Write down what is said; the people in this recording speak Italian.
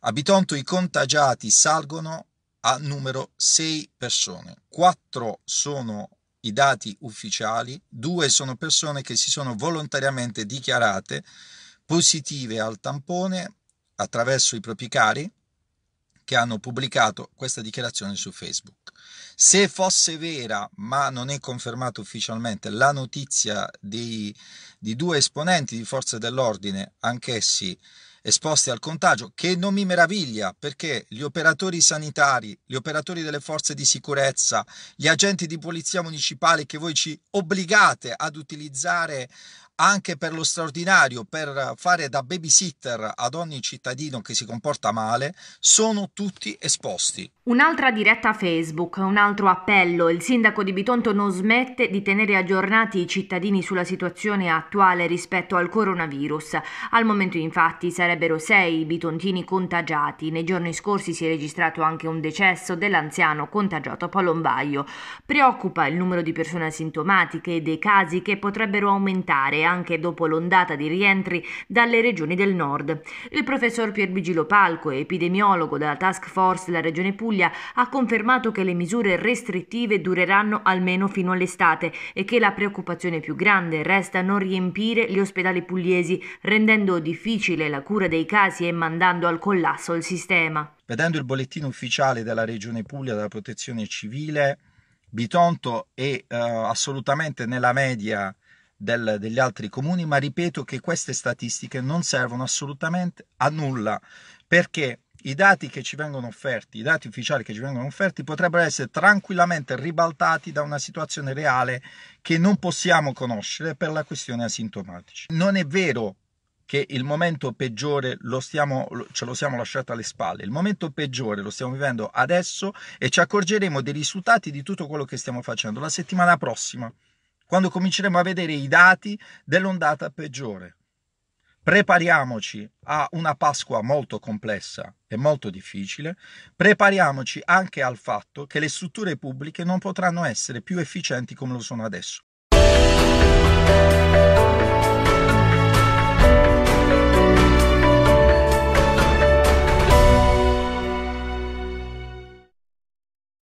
A Bitonto i contagiati salgono a numero 6 persone, 4 sono i dati ufficiali, 2 sono persone che si sono volontariamente dichiarate positive al tampone attraverso i propri cari che hanno pubblicato questa dichiarazione su Facebook. Se fosse vera, ma non è confermata ufficialmente, la notizia di, di due esponenti di forze dell'ordine, anch'essi esposti al contagio, che non mi meraviglia perché gli operatori sanitari, gli operatori delle forze di sicurezza, gli agenti di polizia municipale che voi ci obbligate ad utilizzare anche per lo straordinario, per fare da babysitter ad ogni cittadino che si comporta male, sono tutti esposti. Un'altra diretta Facebook, un altro appello. Il sindaco di Bitonto non smette di tenere aggiornati i cittadini sulla situazione attuale rispetto al coronavirus. Al momento infatti sarebbero sei i bitontini contagiati. Nei giorni scorsi si è registrato anche un decesso dell'anziano contagiato a Palombaio. Preoccupa il numero di persone asintomatiche e dei casi che potrebbero aumentare anche dopo l'ondata di rientri dalle regioni del nord. Il professor Pierbigilo Palco, epidemiologo della task force della regione Puglia, ha confermato che le misure restrittive dureranno almeno fino all'estate e che la preoccupazione più grande resta non riempire gli ospedali pugliesi, rendendo difficile la cura dei casi e mandando al collasso il sistema. Vedendo il bollettino ufficiale della Regione Puglia della Protezione Civile, Bitonto è uh, assolutamente nella media del, degli altri comuni, ma ripeto che queste statistiche non servono assolutamente a nulla perché i dati che ci vengono offerti, i dati ufficiali che ci vengono offerti potrebbero essere tranquillamente ribaltati da una situazione reale che non possiamo conoscere per la questione asintomatici. Non è vero che il momento peggiore lo stiamo, ce lo siamo lasciato alle spalle. Il momento peggiore lo stiamo vivendo adesso e ci accorgeremo dei risultati di tutto quello che stiamo facendo la settimana prossima quando cominceremo a vedere i dati dell'ondata peggiore. Prepariamoci a una Pasqua molto complessa e molto difficile, prepariamoci anche al fatto che le strutture pubbliche non potranno essere più efficienti come lo sono adesso.